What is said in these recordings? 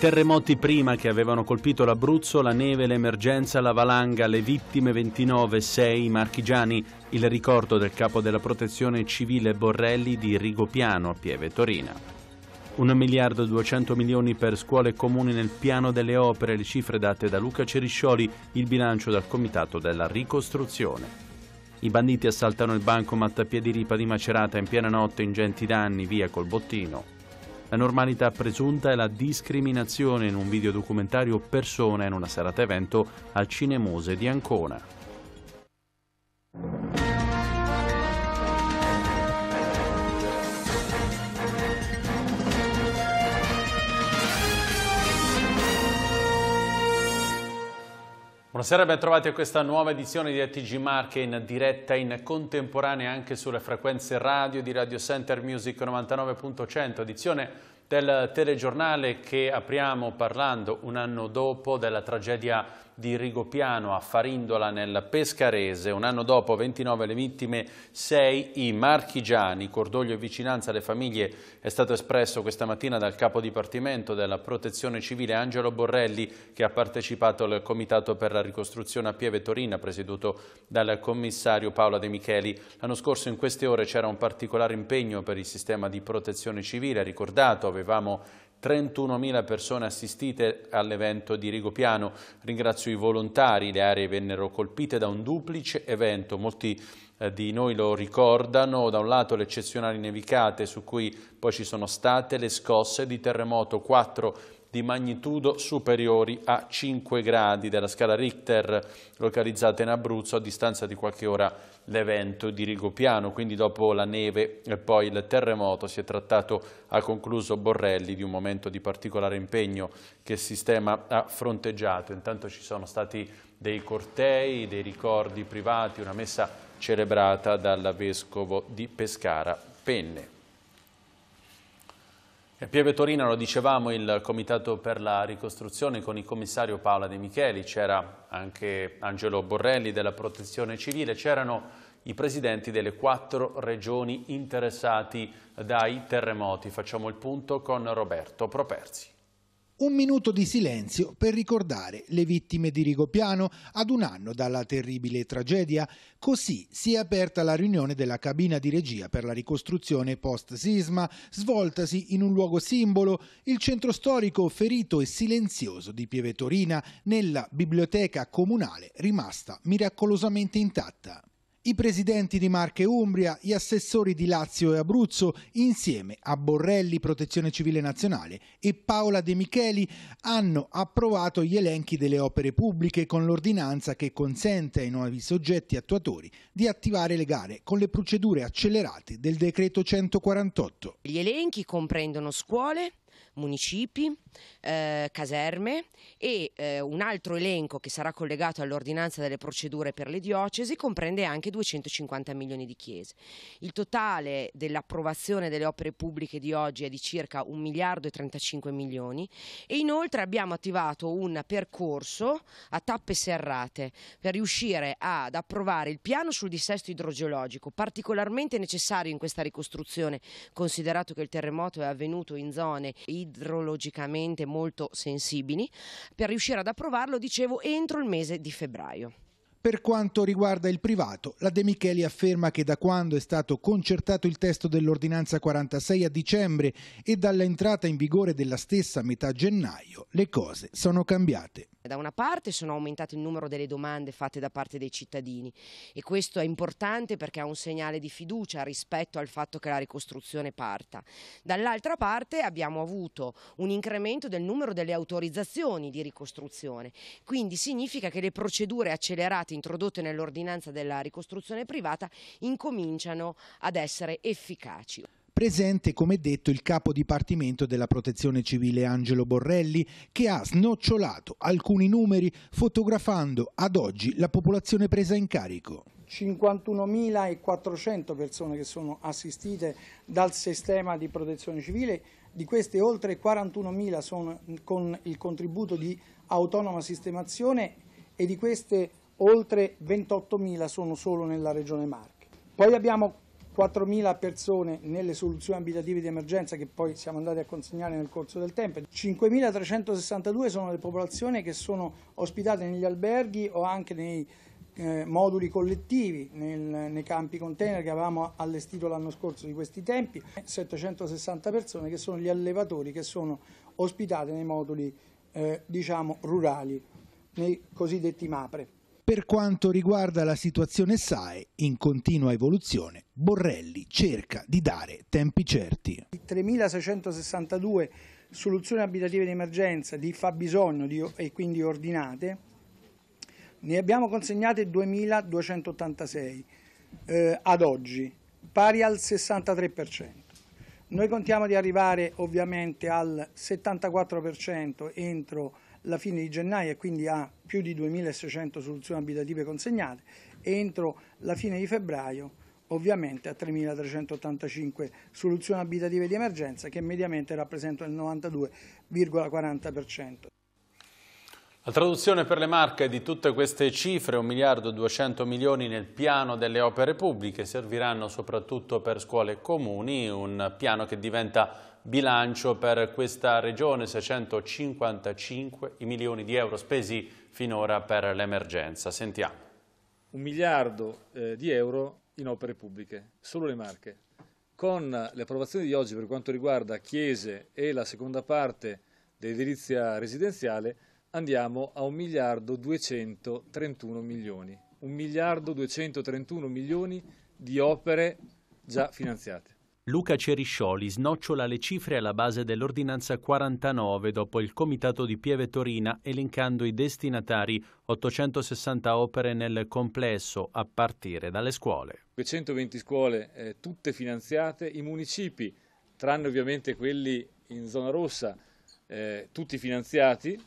terremoti prima che avevano colpito l'Abruzzo, la neve, l'emergenza, la valanga, le vittime 29, 6 marchigiani, il ricordo del capo della protezione civile Borrelli di Rigopiano a Pieve Torina. 1 miliardo e 200 milioni per scuole e comuni nel piano delle opere, le cifre date da Luca Ceriscioli, il bilancio dal Comitato della Ricostruzione. I banditi assaltano il bancomat a Ripa di Macerata in piena notte, ingenti danni, via col bottino. La normalità presunta e la discriminazione in un videodocumentario Persona in una serata evento al Cinemose di Ancona. Buonasera, ben trovati a questa nuova edizione di ATG Marche in diretta in contemporanea anche sulle frequenze radio di Radio Center Music 99.100, edizione del telegiornale che apriamo parlando un anno dopo della tragedia di Rigopiano a Farindola nel Pescarese. Un anno dopo 29 le vittime, 6 i marchigiani. Cordoglio e vicinanza alle famiglie è stato espresso questa mattina dal capo dipartimento della protezione civile Angelo Borrelli che ha partecipato al comitato per la ricostruzione a Pieve Torina presieduto dal commissario Paola De Micheli. L'anno scorso in queste ore c'era un particolare impegno per il sistema di protezione civile ricordato aveva avevamo 31.000 persone assistite all'evento di Rigopiano. Ringrazio i volontari, le aree vennero colpite da un duplice evento. Molti eh, di noi lo ricordano, da un lato le eccezionali nevicate su cui poi ci sono state le scosse di terremoto, 4 di magnitudo superiori a 5 gradi della scala Richter localizzata in Abruzzo a distanza di qualche ora l'evento di Rigopiano, quindi dopo la neve e poi il terremoto si è trattato, ha concluso Borrelli, di un momento di particolare impegno che il sistema ha fronteggiato. Intanto ci sono stati dei cortei, dei ricordi privati, una messa celebrata dal Vescovo di Pescara, Penne. Pieve Torino, lo dicevamo, il Comitato per la ricostruzione con il commissario Paola De Micheli, c'era anche Angelo Borrelli della Protezione Civile, c'erano i presidenti delle quattro regioni interessati dai terremoti. Facciamo il punto con Roberto Properzi un minuto di silenzio per ricordare le vittime di Rigopiano ad un anno dalla terribile tragedia. Così si è aperta la riunione della cabina di regia per la ricostruzione post-sisma, svoltasi in un luogo simbolo, il centro storico ferito e silenzioso di Pieve Torina, nella biblioteca comunale rimasta miracolosamente intatta. I presidenti di Marche e Umbria, gli assessori di Lazio e Abruzzo, insieme a Borrelli, Protezione Civile Nazionale e Paola De Micheli, hanno approvato gli elenchi delle opere pubbliche con l'ordinanza che consente ai nuovi soggetti attuatori di attivare le gare con le procedure accelerate del decreto 148. Gli elenchi comprendono scuole, municipi, eh, caserme e eh, un altro elenco che sarà collegato all'ordinanza delle procedure per le diocesi comprende anche 250 milioni di chiese. Il totale dell'approvazione delle opere pubbliche di oggi è di circa 1 miliardo e 35 milioni e inoltre abbiamo attivato un percorso a tappe serrate per riuscire ad approvare il piano sul dissesto idrogeologico, particolarmente necessario in questa ricostruzione considerato che il terremoto è avvenuto in zone idrogeologiche idrologicamente molto sensibili, per riuscire ad approvarlo, dicevo, entro il mese di febbraio. Per quanto riguarda il privato, la De Micheli afferma che da quando è stato concertato il testo dell'ordinanza 46 a dicembre e dall'entrata in vigore della stessa a metà gennaio, le cose sono cambiate. Da una parte sono aumentato il numero delle domande fatte da parte dei cittadini e questo è importante perché è un segnale di fiducia rispetto al fatto che la ricostruzione parta. Dall'altra parte abbiamo avuto un incremento del numero delle autorizzazioni di ricostruzione, quindi significa che le procedure accelerate introdotte nell'ordinanza della ricostruzione privata incominciano ad essere efficaci. Presente, come detto, il capo dipartimento della protezione civile Angelo Borrelli, che ha snocciolato alcuni numeri fotografando ad oggi la popolazione presa in carico. 51.400 persone che sono assistite dal sistema di protezione civile, di queste oltre 41.000 sono con il contributo di autonoma sistemazione e di queste oltre 28.000 sono solo nella regione Marche. Poi abbiamo 4.000 persone nelle soluzioni abitative di emergenza che poi siamo andati a consegnare nel corso del tempo, 5.362 sono le popolazioni che sono ospitate negli alberghi o anche nei eh, moduli collettivi nel, nei campi container che avevamo allestito l'anno scorso di questi tempi, 760 persone che sono gli allevatori che sono ospitate nei moduli eh, diciamo rurali, nei cosiddetti MAPRE. Per quanto riguarda la situazione SAE, in continua evoluzione, Borrelli cerca di dare tempi certi. 3.662 soluzioni abitative di emergenza di fabbisogno di, e quindi ordinate, ne abbiamo consegnate 2.286 eh, ad oggi, pari al 63%. Noi contiamo di arrivare ovviamente al 74% entro la fine di gennaio e quindi ha più di 2.600 soluzioni abitative consegnate e entro la fine di febbraio ovviamente a 3.385 soluzioni abitative di emergenza che mediamente rappresentano il 92,40%. La traduzione per le marche di tutte queste cifre, 1 miliardo e 200 milioni nel piano delle opere pubbliche, serviranno soprattutto per scuole e comuni, un piano che diventa bilancio per questa regione, 655 i milioni di euro spesi finora per l'emergenza. Sentiamo. Un miliardo eh, di euro in opere pubbliche, solo le marche. Con le approvazioni di oggi per quanto riguarda chiese e la seconda parte dell'edilizia residenziale andiamo a 1 miliardo 231 milioni. 1 miliardo 231 milioni di opere già finanziate. Luca Ceriscioli snocciola le cifre alla base dell'ordinanza 49 dopo il comitato di Pieve Torina elencando i destinatari 860 opere nel complesso a partire dalle scuole. 220 scuole eh, tutte finanziate, i municipi tranne ovviamente quelli in zona rossa eh, tutti finanziati,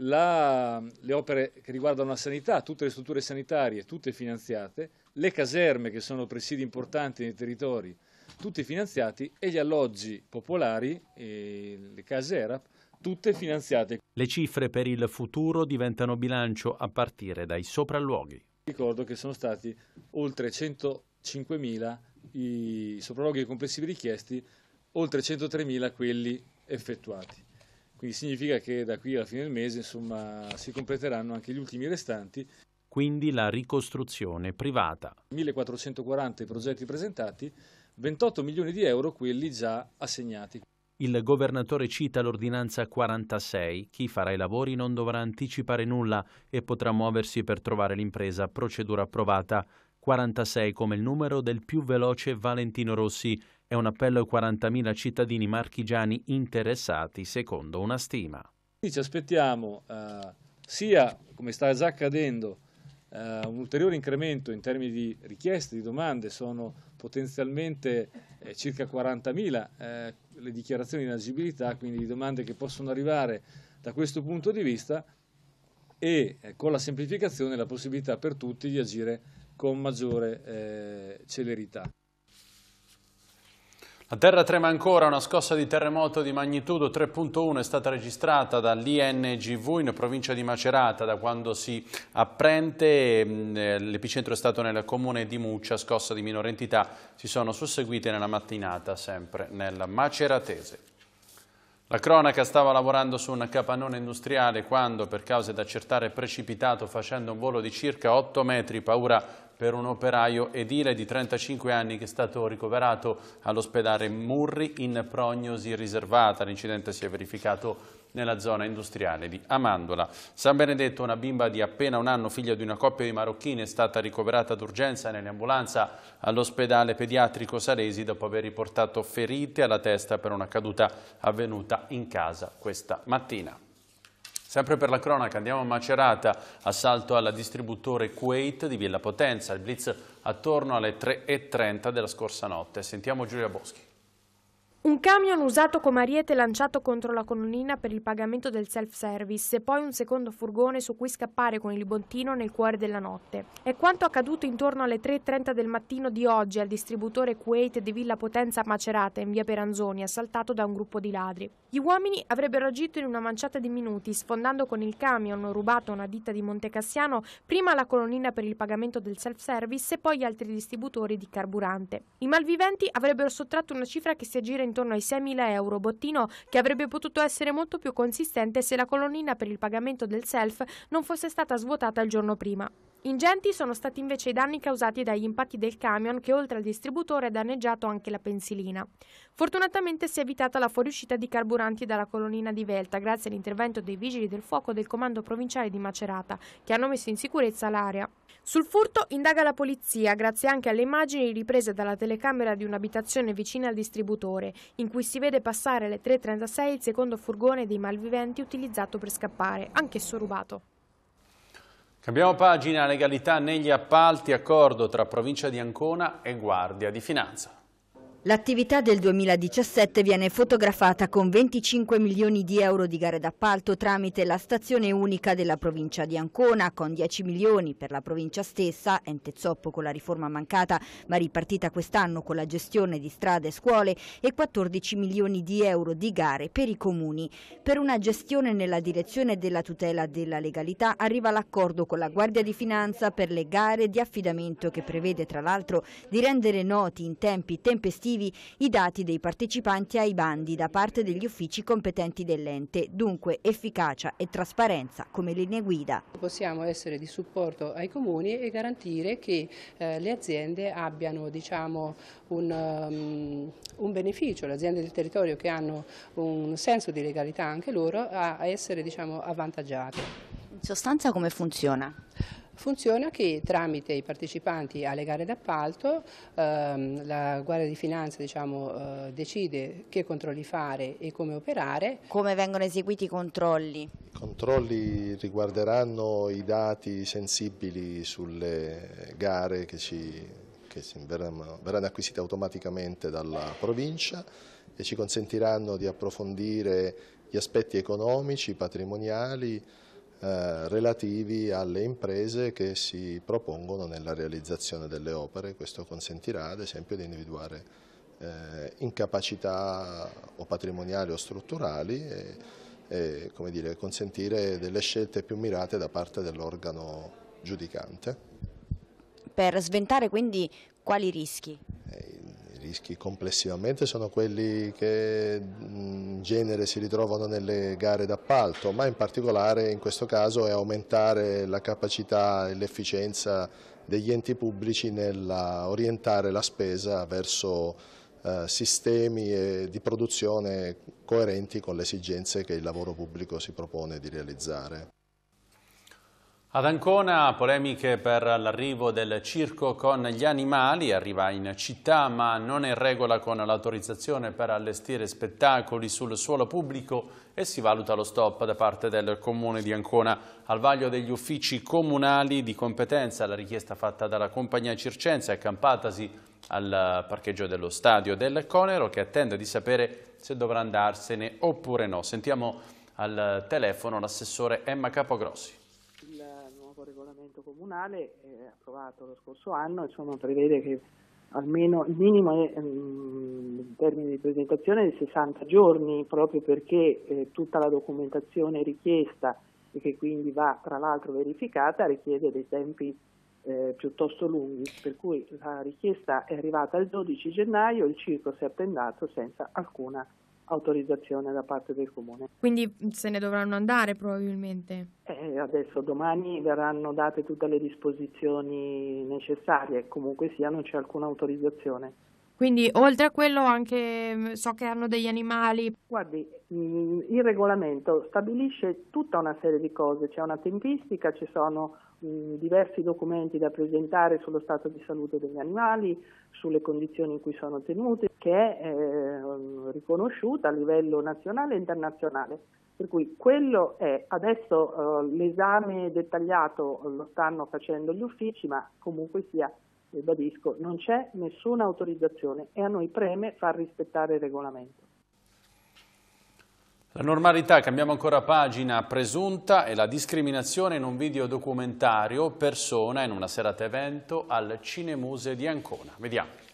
la, le opere che riguardano la sanità, tutte le strutture sanitarie tutte finanziate, le caserme che sono presidi importanti nei territori tutti finanziati, e gli alloggi popolari, le case ERAP, tutte finanziate. Le cifre per il futuro diventano bilancio a partire dai sopralluoghi. Ricordo che sono stati oltre 105.000 i sopralluoghi complessivi richiesti, oltre 103.000 quelli effettuati. Quindi significa che da qui alla fine del mese insomma, si completeranno anche gli ultimi restanti. Quindi la ricostruzione privata. 1440 i progetti presentati, 28 milioni di euro quelli già assegnati. Il governatore cita l'ordinanza 46, chi farà i lavori non dovrà anticipare nulla e potrà muoversi per trovare l'impresa, procedura approvata. 46 come il numero del più veloce Valentino Rossi, è un appello ai 40.000 cittadini marchigiani interessati secondo una stima. Ci aspettiamo eh, sia, come sta già accadendo, Uh, un ulteriore incremento in termini di richieste, di domande, sono potenzialmente eh, circa 40.000 eh, le dichiarazioni di inagibilità, quindi di domande che possono arrivare da questo punto di vista e eh, con la semplificazione la possibilità per tutti di agire con maggiore eh, celerità. La terra trema ancora, una scossa di terremoto di magnitudo 3.1 è stata registrata dall'INGV in provincia di Macerata da quando si apprende, mm, eh, l'epicentro è stato nel comune di Muccia, scossa di minore entità, si sono susseguite nella mattinata sempre nel Maceratese. La cronaca stava lavorando su un capannone industriale quando, per cause da accertare, è precipitato facendo un volo di circa 8 metri, paura per un operaio edile di 35 anni che è stato ricoverato all'ospedale Murri in prognosi riservata. L'incidente si è verificato nella zona industriale di Amandola. San Benedetto, una bimba di appena un anno, figlia di una coppia di marocchini, è stata ricoverata d'urgenza nell'ambulanza all'ospedale pediatrico Salesi dopo aver riportato ferite alla testa per una caduta avvenuta in casa questa mattina. Sempre per la cronaca andiamo a Macerata, assalto alla distributore Kuwait di Villa Potenza, il blitz attorno alle 3.30 della scorsa notte. Sentiamo Giulia Boschi. Un camion usato come ariete lanciato contro la colonnina per il pagamento del self-service e poi un secondo furgone su cui scappare con il bontino nel cuore della notte. È quanto accaduto intorno alle 3.30 del mattino di oggi al distributore Kuwait di Villa Potenza Macerata in via Peranzoni, assaltato da un gruppo di ladri. Gli uomini avrebbero agito in una manciata di minuti, sfondando con il camion rubato a una ditta di Montecassiano prima la colonnina per il pagamento del self-service e poi gli altri distributori di carburante. I malviventi avrebbero sottratto una cifra che si aggira intorno intorno ai 6.000 euro bottino che avrebbe potuto essere molto più consistente se la colonnina per il pagamento del self non fosse stata svuotata il giorno prima. Ingenti sono stati invece i danni causati dagli impatti del camion che oltre al distributore ha danneggiato anche la pensilina. Fortunatamente si è evitata la fuoriuscita di carburanti dalla colonnina di Velta grazie all'intervento dei vigili del fuoco del comando provinciale di Macerata che hanno messo in sicurezza l'area. Sul furto indaga la polizia grazie anche alle immagini riprese dalla telecamera di un'abitazione vicina al distributore in cui si vede passare alle 3.36 il secondo furgone dei malviventi utilizzato per scappare, anch'esso rubato. Cambiamo pagina, legalità negli appalti, accordo tra provincia di Ancona e Guardia di Finanza. L'attività del 2017 viene fotografata con 25 milioni di euro di gare d'appalto tramite la stazione unica della provincia di Ancona, con 10 milioni per la provincia stessa, ente zoppo con la riforma mancata ma ripartita quest'anno con la gestione di strade e scuole, e 14 milioni di euro di gare per i comuni. Per una gestione nella direzione della tutela della legalità arriva l'accordo con la Guardia di Finanza per le gare di affidamento che prevede tra l'altro di rendere noti in tempi tempestivi relativi i dati dei partecipanti ai bandi da parte degli uffici competenti dell'ente, dunque efficacia e trasparenza come linee guida. Possiamo essere di supporto ai comuni e garantire che eh, le aziende abbiano diciamo, un, um, un, beneficio, le aziende del territorio che hanno un senso di legalità anche loro, a, essere diciamo, avvantaggiate. In sostanza come funziona? Funziona che tramite i partecipanti alle gare d'appalto ehm, la Guardia di Finanza diciamo, eh, decide che controlli fare e come operare. Come vengono eseguiti i controlli? I controlli riguarderanno i dati sensibili sulle gare che, ci, che verranno, verranno acquisite automaticamente dalla provincia e ci consentiranno di approfondire gli aspetti economici, patrimoniali, eh, relativi alle imprese che si propongono nella realizzazione delle opere. Questo consentirà ad esempio di individuare eh, incapacità o patrimoniali o strutturali e, e dire, consentire delle scelte più mirate da parte dell'organo giudicante. Per sventare quindi quali rischi? I rischi complessivamente sono quelli che in genere si ritrovano nelle gare d'appalto, ma in particolare in questo caso è aumentare la capacità e l'efficienza degli enti pubblici nell'orientare la spesa verso eh, sistemi di produzione coerenti con le esigenze che il lavoro pubblico si propone di realizzare. Ad Ancona polemiche per l'arrivo del circo con gli animali, arriva in città ma non è in regola con l'autorizzazione per allestire spettacoli sul suolo pubblico e si valuta lo stop da parte del comune di Ancona al vaglio degli uffici comunali di competenza, la richiesta fatta dalla compagnia circense accampatasi al parcheggio dello stadio del Conero che attende di sapere se dovrà andarsene oppure no. Sentiamo al telefono l'assessore Emma Capogrossi decreto comunale eh, approvato lo scorso anno insomma, prevede che almeno il minimo è, mh, ehm, in termini di presentazione di 60 giorni proprio perché eh, tutta la documentazione richiesta e che quindi va tra l'altro verificata richiede dei tempi eh, piuttosto lunghi, per cui la richiesta è arrivata il 12 gennaio, il circo si è appendato senza alcuna autorizzazione da parte del comune. Quindi mm, se ne dovranno andare probabilmente? Eh, adesso domani verranno date tutte le disposizioni necessarie, comunque sia non c'è alcuna autorizzazione. Quindi oltre a quello anche mm, so che hanno degli animali. Guardi, mm, il regolamento stabilisce tutta una serie di cose, c'è una tempistica, ci sono mm, diversi documenti da presentare sullo stato di salute degli animali, sulle condizioni in cui sono tenuti, che è eh, riconosciuta a livello nazionale e internazionale. Per cui quello è, adesso eh, l'esame dettagliato lo stanno facendo gli uffici, ma comunque sia ribadisco, non c'è nessuna autorizzazione e a noi preme far rispettare il regolamento. La normalità, cambiamo ancora pagina, presunta è la discriminazione in un video documentario persona in una serata evento al Cinemuse di Ancona. Vediamo.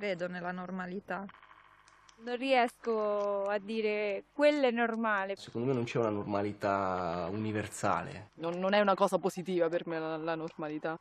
credo nella normalità. Non riesco a dire quello è normale. Secondo me non c'è una normalità universale. Non, non è una cosa positiva per me la, la normalità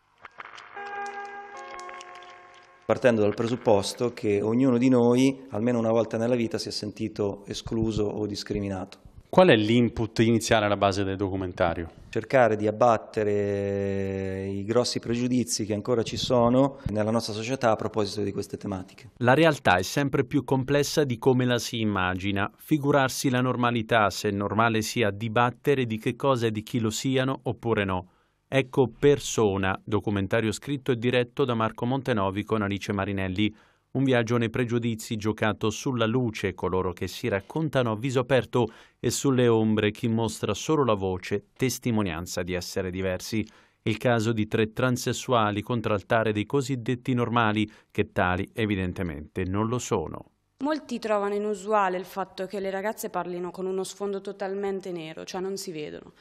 partendo dal presupposto che ognuno di noi almeno una volta nella vita si è sentito escluso o discriminato. Qual è l'input iniziale alla base del documentario? Cercare di abbattere i grossi pregiudizi che ancora ci sono nella nostra società a proposito di queste tematiche. La realtà è sempre più complessa di come la si immagina. Figurarsi la normalità, se normale sia dibattere di che cosa e di chi lo siano oppure no. Ecco Persona, documentario scritto e diretto da Marco Montenovi con Alice Marinelli. Un viaggio nei pregiudizi giocato sulla luce coloro che si raccontano a viso aperto e sulle ombre chi mostra solo la voce, testimonianza di essere diversi. Il caso di tre transessuali contraltare dei cosiddetti normali, che tali evidentemente non lo sono. Molti trovano inusuale il fatto che le ragazze parlino con uno sfondo totalmente nero, cioè non si vedono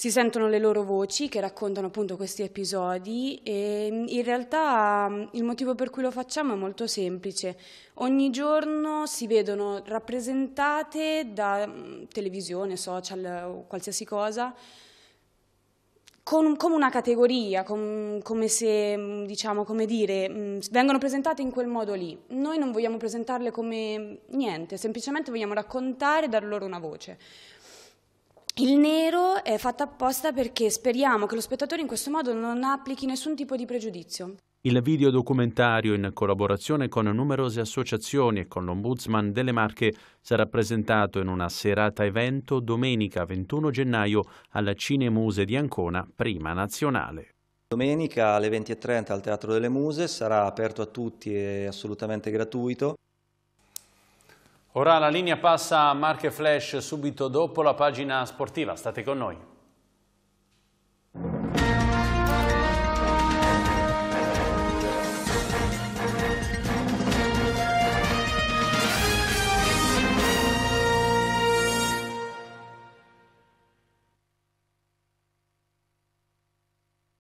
si sentono le loro voci che raccontano appunto questi episodi e mm, in realtà mm, il motivo per cui lo facciamo è molto semplice. Ogni giorno si vedono rappresentate da mm, televisione, social o qualsiasi cosa con, come una categoria, com, come se, diciamo, come dire, mh, vengono presentate in quel modo lì. Noi non vogliamo presentarle come niente, semplicemente vogliamo raccontare e dar loro una voce. Il nero è fatto apposta perché speriamo che lo spettatore in questo modo non applichi nessun tipo di pregiudizio. Il videodocumentario, in collaborazione con numerose associazioni e con l'Ombudsman delle Marche, sarà presentato in una serata evento domenica 21 gennaio alla Cinemuse di Ancona, prima nazionale. Domenica alle 20.30 al Teatro delle Muse sarà aperto a tutti e assolutamente gratuito. Ora la linea passa a Marche Flash subito dopo la pagina sportiva, state con noi.